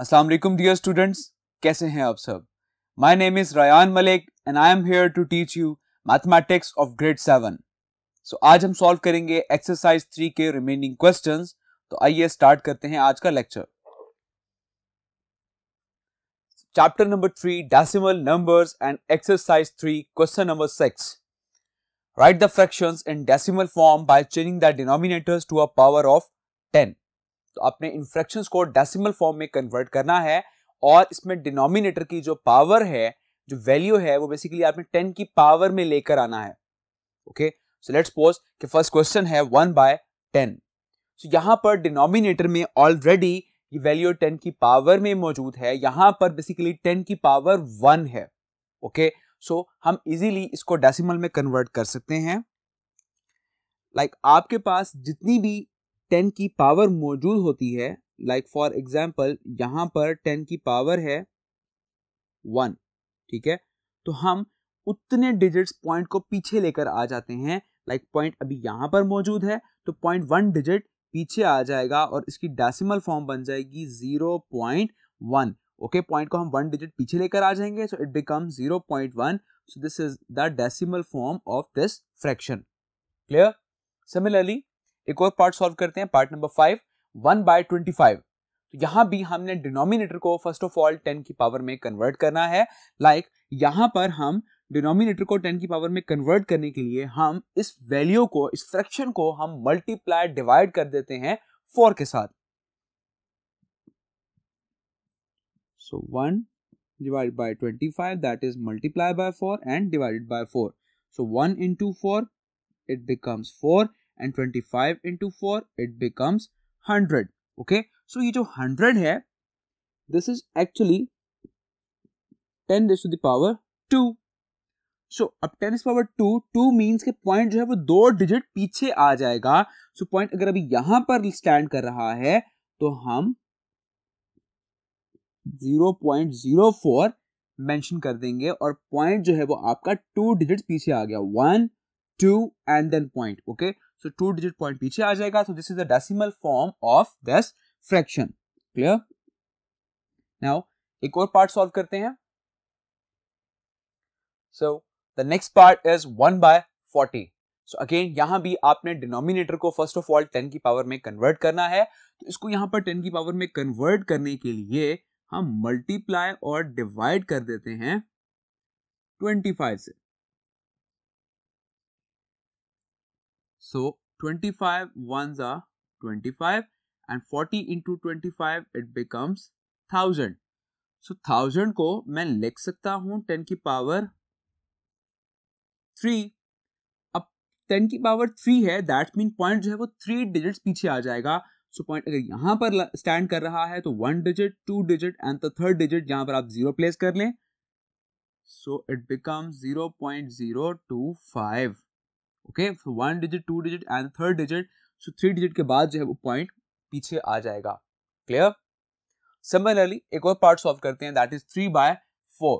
अस्सलाम वालेकुम dear students कैसे हैं आप सब my name is Ryan Malik and I am here to teach you mathematics of grade seven so आज हम सॉल्व करेंगे एक्सरसाइज थ्री के रिमेनिंग क्वेश्चन तो आइए स्टार्ट करते हैं आज का lecture chapter number three decimal numbers and exercise three question number six write the fractions in decimal form by changing the denominators to a power of ten तो आपने इन्फ्रैक्शंस को डेसिमल फॉर्म में कन्वर्ट करना है और इसमें डिनोमिनेटर की जो पावर है जो वैल्यू है वो बेसिकली आपने टेन की पावर में लेकर आना है ओके सो लेट्स सपोज कि फर्स्ट क्वेश्चन है वन बाय टेन सो यहाँ पर डिनोमिनेटर में ऑलरेडी ये वैल्यू टेन की पावर में मौजूद है यहाँ पर बेसिकली टेन की पावर वन है ओके okay? सो so, हम इजीली इसको डेसिमल में कन्वर्ट कर सकते हैं लाइक like, आपके पास जितनी भी टेन की पावर मौजूद होती है लाइक फॉर एग्जाम्पल यहां पर टेन की पावर है वन ठीक है तो हम उतने डिजिट्स पॉइंट को पीछे लेकर आ जाते हैं लाइक like पॉइंट अभी यहां पर मौजूद है तो पॉइंट वन डिजिट पीछे आ जाएगा और इसकी डेसिमल फॉर्म बन जाएगी zero point one okay point को हम वन डिजिट पीछे लेकर आ जाएंगे so it become zero point one so this is the decimal form of this fraction clear similarly एक और पार्ट सॉल्व करते हैं part number five one by twenty five तो यहाँ भी हमने डिनोमिनेटर को फर्स्ट ऑफ ऑल टेन की पावर में कन्वर्ट करना है लाइक like, यहां पर हम डिनोमिनेटर को टेन की पावर में कन्वर्ट करने के लिए हम इस वैल्यू को इस फ्रैक्शन को हम मल्टीप्लाई डिवाइड कर देते हैं फोर के साथ so so 1 divided by 25 that is multiplied by 4 and divided by 4 so 1 into four it becomes four and five into four it becomes hundred okay so ये जो हंड्रेड है this is actually ten raise to the power so अब 10 is power to two means के point जो है वो दो digit पीछे आ जाएगा सो so, पॉइंट अगर अभी यहां पर स्टैंड कर रहा है तो हम zero zero point four mention कर देंगे और पॉइंट जो है वो आपका टू डिजिट पीछे आ गया one two and then point okay so two digit point पीछे आ जाएगा so this is the decimal form of this fraction clear now एक और पार्ट सॉल्व करते हैं so the next part is one by forty so again यहां भी आपने डिनोमिनेटर को फर्स्ट ऑफ ऑल टेन की पावर में कन्वर्ट करना है तो इसको यहां पर टेन की पावर में कन्वर्ट करने के लिए हम मल्टीप्लाई और डिवाइड कर देते हैं ट्वेंटी फाइव से So 25 ones are 25 and 40 into 25 it becomes 1000. So 1000 को मैं लिख सकता हूँ 10 की पावर 3 अब 10 की पावर 3 है दैट मीन पॉइंट जो है वो थ्री डिजिट्स पीछे आ जाएगा सो so पॉइंट अगर यहाँ पर स्टैंड कर रहा है तो one digit two digit and the third digit यहाँ पर आप जीरो प्लेस कर लें so it becomes zero point zero two five okay फिर one digit two digit and third digit so three digit के बाद जो है वो पॉइंट पीछे आ जाएगा क्लियर सिमिलरली एक और पार्ट सॉल्व करते हैं that is three by four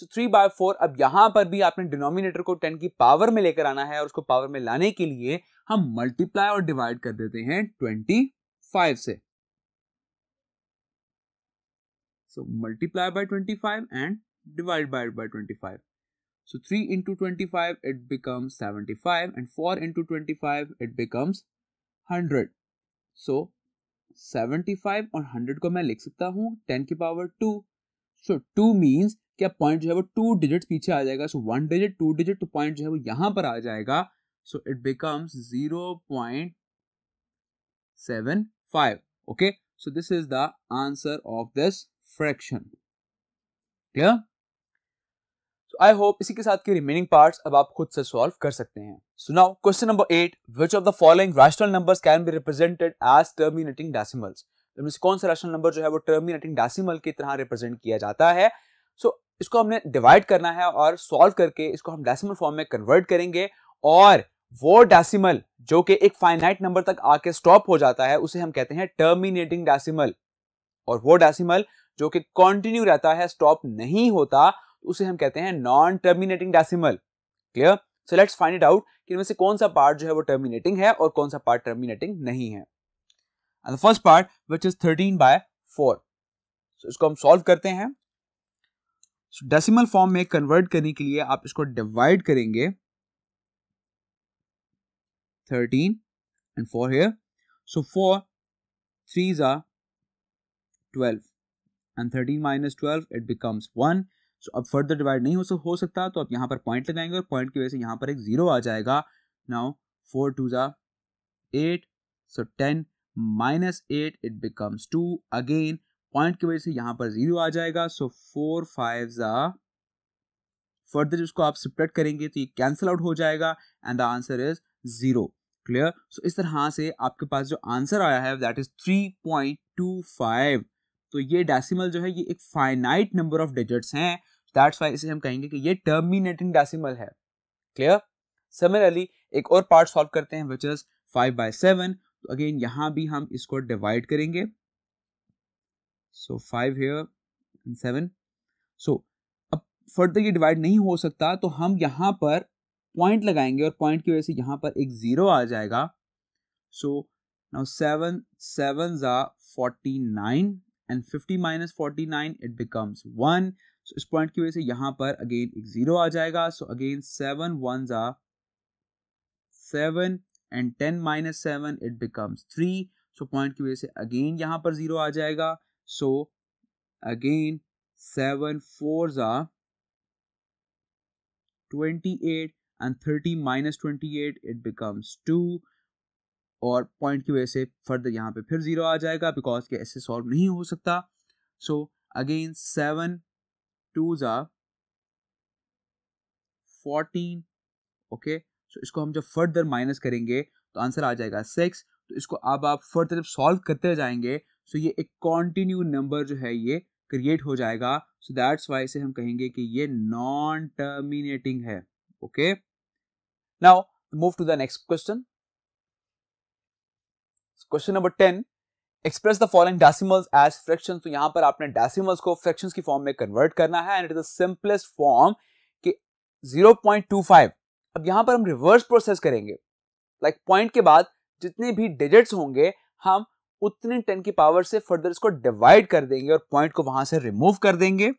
so three by four अब यहां पर भी आपने डिनोमिनेटर को टेन की पावर में लेकर आना है और उसको पावर में लाने के लिए हम मल्टीप्लाई और डिवाइड कर देते हैं ट्वेंटी फाइव से so multiply by twenty five and divide by by twenty five So 3 into 25, it becomes 75 and 4 into 25, it becomes 100. So 75 और 100 को मैं लिख सकता हूँ 10 की पावर 2. सो so, 2 मीन्स कि अब पॉइंट जो है वो टू डिजिट पीछे आ जाएगा so one digit two digit तो पॉइंट जो है वो यहाँ पर आ जाएगा so it becomes zero point seven five okay so this is the answer of this fraction clear I hope इसी के साथ के रिमेनिंग पार्ट अब आप खुद से सॉल्व कर सकते हैं so now question number eight which of the following rational numbers can be represented as terminating decimals में से कौन सा रैशनल नंबर जो है वो टर्मिनेटिंग डेसिमल की तरह रिप्रेजेंट किया जाता है सो so, इसको हमने डिवाइड करना है और सॉल्व करके इसको हम डेसिमल फॉर्म में कन्वर्ट करेंगे और वो डेसिमल जो कि एक फाइनाइट नंबर तक आके स्टॉप हो जाता है उसे हम कहते हैं टर्मिनेटिंग डेसिमल और वो डेसिमल जो कि कंटिन्यू रहता है स्टॉप नहीं होता उसे हम कहते हैं non terminating decimal clear so let's find it out कि इनमें से कौन सा पार्ट जो है वो टर्मिनेटिंग है और कौन सा पार्ट टर्मिनेटिंग नहीं है first part which is thirteen by four so इसको हम सॉल्व करते हैं डेसिमल so, फॉर्म में कन्वर्ट करने के लिए आप इसको डिवाइड करेंगे thirteen and four here so four three जा twelve and thirteen minus twelve it becomes one so अब फर्दर डिवाइड नहीं हो सक हो सकता तो आप यहाँ पर पॉइंट लगाएंगे और पॉइंट की वजह से यहाँ पर एक ज़ीरो आ जाएगा नाउ फोर टू ज़ा eight so ten minus eight it becomes two again point की वजह से यहाँ पर ज़ीरो आ जाएगा सो फोर फाइव ज़ा फर्दर जिसको आप सपरेट करेंगे तो ये कैंसिल आउट हो जाएगा and the answer is zero clear so इस तरह से आपके पास जो आंसर आया है that is three point two five तो ये डेसिमल जो है ये एक फाइनाइट नंबर ऑफ डिजिट्स हैं दैट्स वाई इसे हम कहेंगे कि ये टर्मिनेटिंग डेसिमल है क्लियर सिमिलरली एक और पार्ट सॉल्व करते हैं which is five by seven तो अगेन यहां भी हम इसको डिवाइड करेंगे so five here and seven so अब फर्दर ये डिवाइड नहीं हो सकता तो हम यहां पर पॉइंट लगाएंगे और पॉइंट की वजह से यहां पर एक ज़ीरो आ जाएगा सो नाउ सेवन सेवन ज़ा forty nine and 50 minus 49 it becomes 1 so this point ki se yahan par again ek 0 aa jayega so again 7 ones are 7 and 10 minus 7 it becomes 3 so point ki se again yahan par 0 aa jayega so again 7 fours are 28 and 30 minus 28 it becomes 2 और point की वजह से further यहाँ पे फिर zero आ जाएगा because के ऐसे सॉल्व नहीं हो सकता सो अगेन सेवन टू ज़ा फोर्टीन ओके सो इसको हम जब फर्दर माइनस करेंगे तो आंसर आ जाएगा सिक्स तो इसको अब आप फर्दर जब सॉल्व करते जाएंगे सो so ये एक कॉन्टिन्यू नंबर जो है ये क्रिएट हो जाएगा सो दैट्स वाई से हम कहेंगे कि ये नॉन टर्मिनेटिंग है okay now move to the next question question number ten express the following decimals as fractions तो यहां पर आपने डेसिमल्स को फ्रैक्शंस की फॉर्म में कन्वर्ट करना है and it is the simplest form कि 0.25 अब यहां पर हम रिवर्स प्रोसेस करेंगे लाइक like पॉइंट के बाद जितने भी डिजिट्स होंगे हम उतने टेन की पावर से फर्दर इसको डिवाइड कर देंगे और पॉइंट को वहां से रिमूव कर देंगे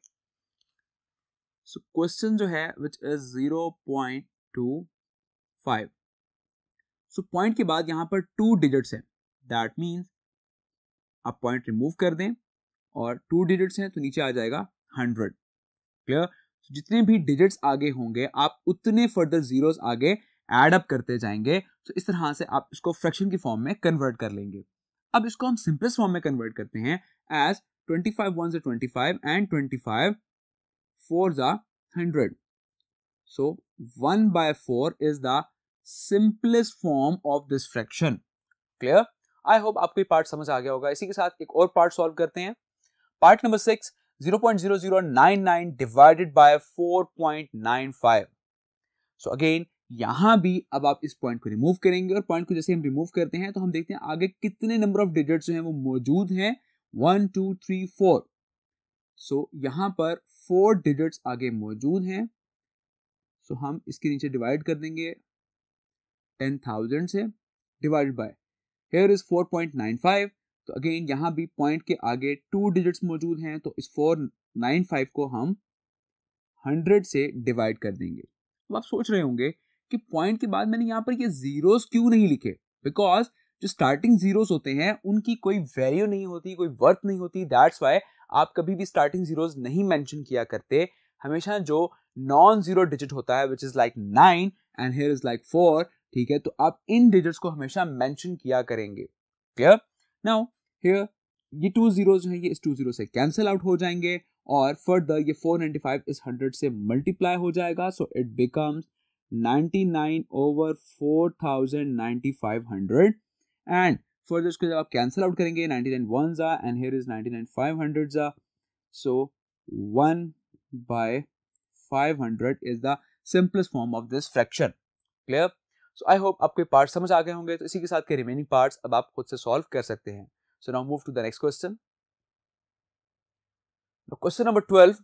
सो so, क्वेश्चन जो है विच इज 0.25 सो पॉइंट के बाद यहां पर टू डिजिट्स हैं दैट मीन्स आप पॉइंट रिमूव कर दें और टू डिजिट्स हैं तो नीचे आ जाएगा हंड्रेड क्लियर so, जितने भी डिजिट्स आगे होंगे आप उतने फर्दर जीरोस आगे एड अप करते जाएंगे तो so, इस तरह से आप इसको फ्रैक्शन की फॉर्म में कन्वर्ट कर लेंगे अब इसको हम सिंपलेस्ट फॉर्म में कन्वर्ट करते हैं एज ट्वेंटी फाइव वन से twenty five and twenty five four ज़ा hundred so one by four is the simplest form of this fraction clear I hope आपको पार्ट समझ आ गया होगा इसी के साथ एक और पार्ट सॉल्व करते हैं part number six nine divided by five so again यहां भी अब आप इस पॉइंट को रिमूव करेंगे और पॉइंट को जैसे हम रिमूव करते हैं तो हम देखते हैं आगे कितने नंबर ऑफ डिजिट जो हैं वो मौजूद हैं one two three four so यहां पर फोर डिजिट्स आगे मौजूद हैं सो so, हम इसके नीचे डिवाइड कर देंगे टेन थाउजेंड से डिवाइड बाय हेयर इज 4.95 तो अगेन यहाँ भी पॉइंट के आगे टू डिजिट्स मौजूद हैं तो इस 495 को हम 100 से डिवाइड कर देंगे अब आप सोच रहे होंगे कि पॉइंट के बाद मैंने यहाँ पर ये जीरोस क्यों नहीं लिखे बिकॉज जो स्टार्टिंग जीरोस होते हैं उनकी कोई वैल्यू नहीं होती कोई वर्थ नहीं होती दैट्स वाई आप कभी भी स्टार्टिंग जीरोस नहीं मेंशन किया करते हमेशा जो नॉन जीरो डिजिट होता है which is like nine and here is like four ठीक है तो आप इन डिजिट्स को हमेशा मेंशन किया करेंगे क्लियर नाउ हियर ये टू जीरो जो है ये इस टू जीरो से कैंसिल आउट हो जाएंगे और फर्दर ये फोर नाइन्टी फाइव इस हंड्रेड से मल्टीप्लाई हो जाएगा so it becomes ninety nine over four thousand ninety five hundred and further इसको जब आप कैंसिल आउट करेंगे नाइन्टी नाइन वन जा and here is ninety nine five hundred जा so one by five hundred is the simplest form of this fraction clear so I hope आपके part समझ आ गए होंगे तो इसी के साथ के रिमेनिंग पार्ट्स अब आप खुद से सॉल्व कर सकते हैं so now move to the next question question number twelve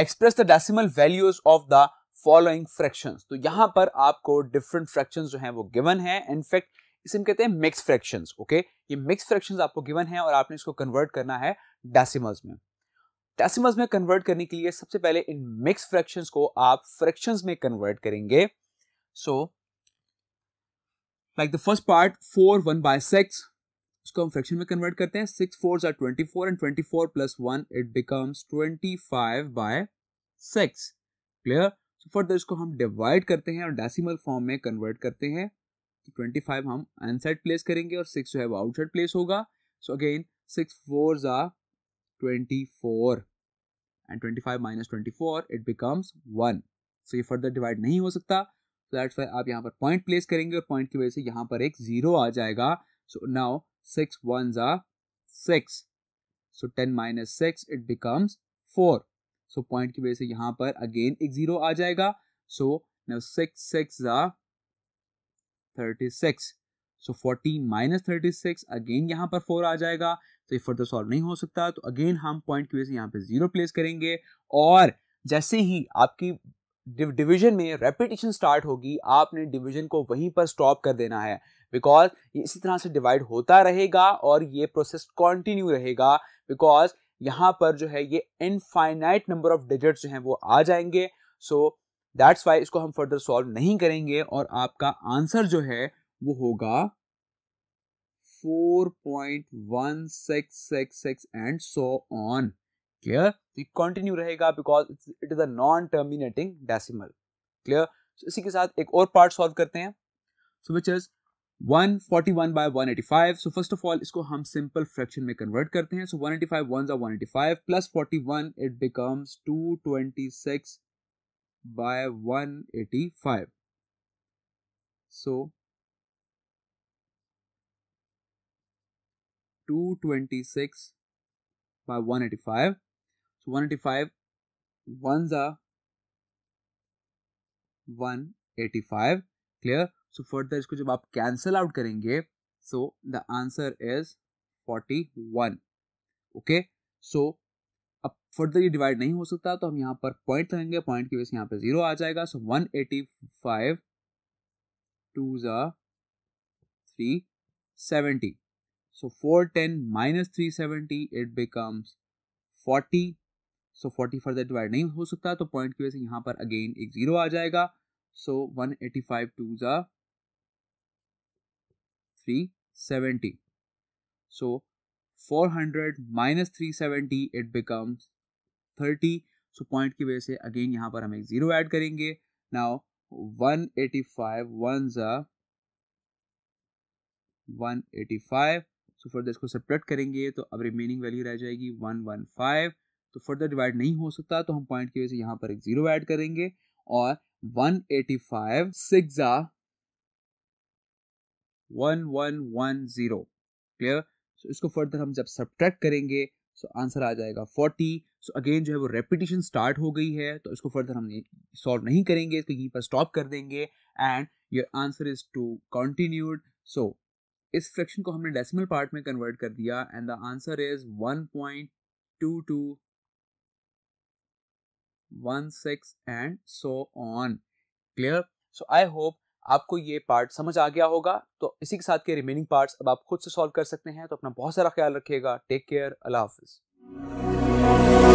express the decimal values of the following fraction तो यहां पर आपको डिफरेंट फ्रैक्शन जो है वो गिवन है इनफैक्ट इसे हम कहते हैं मिक्स फ्रैक्शन ओके ये मिक्स फ्रैक्शन आपको गिवन है और आपने इसको कन्वर्ट करना है डेसिमल्स में डेसिमल्स में कन्वर्ट करने के लिए सबसे पहले इन मिक्स फ्रैक्शन को आप फ्रैक्शन में कन्वर्ट करेंगे so so, like the first part four one by six उसको हम फ्रैक्शन में कन्वर्ट करते हैं six four are twenty four and twenty four plus one it becomes twenty five by six clear further इसको हम divide करते हैं और डेसिमल फॉर्म में कन्वर्ट करते हैं तो ट्वेंटी फाइव हम अनसाइड प्लेस करेंगे और सिक्स जो है वो आउटसाइड प्लेस होगा सो अगेन सिक्स फोर ज़ा twenty four and twenty five minus twenty four it becomes one so ये फर्दर डिवाइड नहीं हो सकता सो दैट्स वाई आप यहाँ पर पॉइंट प्लेस करेंगे और पॉइंट की वजह से यहाँ पर एक जीरो आ जाएगा सो नाउ सिक्स वन ज़ा six so ten minus six it becomes four so point की वजह से यहाँ पर अगेन एक जीरो आ जाएगा सो नाउ सिक्स सिक्स ज़ा thirty six so fourteen minus thirty six again यहाँ पर फोर आ जाएगा तो ये फर्दर सॉल्व नहीं हो सकता तो अगेन हम पॉइंट की वजह से यहाँ पर जीरो प्लेस करेंगे और जैसे ही आपकी डिवीजन में रेपिटेशन स्टार्ट होगी आपने डिवीजन को वहीं पर स्टॉप कर देना है बिकॉज ये इसी तरह से डिवाइड होता रहेगा और ये प्रोसेस कंटिन्यू रहेगा बिकॉज यहाँ पर जो है ये इनफाइनाइट नंबर ऑफ डिजिट्स जो हैं वो आ जाएंगे सो दैट्स वाई इसको हम फर्दर सॉल्व नहीं करेंगे और आपका आंसर जो है वो होगा 4.1666 एंड सो ऑन क्लियर तो कंटिन्यू रहेगा because it is a non terminating decimal clear so इसी के साथ एक और पार्ट सॉल्व करते हैं so which is 141 by 185. So first of all, इसको हम सिंपल फ्रैक्शन में कन्वर्ट करते हैं so one eighty five one जन eighty five plus forty one it becomes two twenty six by five so two twenty six by one eighty five 185 clear so further इसको जब आप cancel out करेंगे so the answer is 41 okay so अब further ये divide नहीं हो सकता तो हम यहाँ पर पॉइंट लगेंगे पॉइंट की वजह से यहाँ पे जीरो आ जाएगा so one eighty five two जी seventy so four ten minus three seventy it becomes forty so forty further divide नहीं हो सकता तो पॉइंट की वजह से यहाँ पर अगेन एक जीरो आ जाएगा so one eighty five two ज़ा three seventy so four hundred minus three seventy it becomes thirty so point की वजह से अगेन यहाँ पर हम एक ज़ीरो ऐड करेंगे now one eighty five one ज़ा one eighty five so further इसको सेपरेट करेंगे तो अब रिमेनिंग वैल्यू रह जाएगी वन वन फाइव तो फर्दर डिवाइड नहीं हो सकता तो हम पॉइंट की वजह से यहाँ पर एक जीरो ऐड करेंगे और 185 eighty five six one one one zero clear so इसको फर्दर हम जब सब्ट्रैक्ट करेंगे सो so आंसर आ जाएगा 40 सो so अगेन जो है वो रेपिटेशन स्टार्ट हो गई है तो इसको फर्दर हम सॉल्व नहीं करेंगे इसको यहीं पर स्टॉप कर देंगे and your answer is to continued so इस फ्रैक्शन को हमने डेसिमल पार्ट में कन्वर्ट कर दिया and the answer is one point two two one six and so on clear so I hope आपको ये पार्ट समझ आ गया होगा तो इसी के साथ के रिमेनिंग पार्ट्स अब आप खुद से सॉल्व कर सकते हैं तो अपना बहुत सारा ख्याल रखिएगा टेक केयर अल्लाह हाफिज़